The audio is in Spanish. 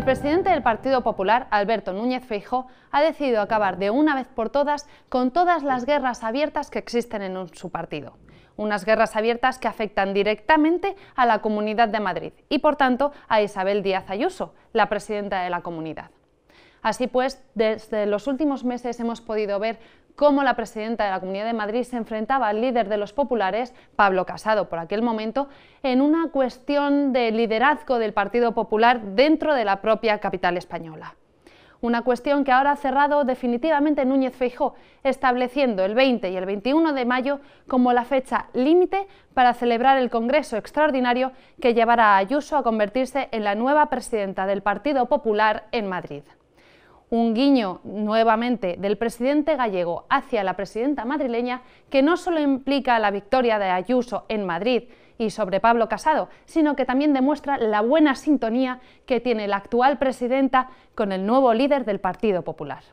El presidente del Partido Popular, Alberto Núñez Feijóo, ha decidido acabar de una vez por todas con todas las guerras abiertas que existen en su partido. Unas guerras abiertas que afectan directamente a la Comunidad de Madrid y, por tanto, a Isabel Díaz Ayuso, la presidenta de la comunidad. Así pues, desde los últimos meses hemos podido ver cómo la presidenta de la Comunidad de Madrid se enfrentaba al líder de los populares, Pablo Casado, por aquel momento, en una cuestión de liderazgo del Partido Popular dentro de la propia capital española. Una cuestión que ahora ha cerrado definitivamente Núñez Feijó, estableciendo el 20 y el 21 de mayo como la fecha límite para celebrar el Congreso Extraordinario que llevará a Ayuso a convertirse en la nueva presidenta del Partido Popular en Madrid un guiño nuevamente del presidente gallego hacia la presidenta madrileña que no solo implica la victoria de Ayuso en Madrid y sobre Pablo Casado, sino que también demuestra la buena sintonía que tiene la actual presidenta con el nuevo líder del Partido Popular.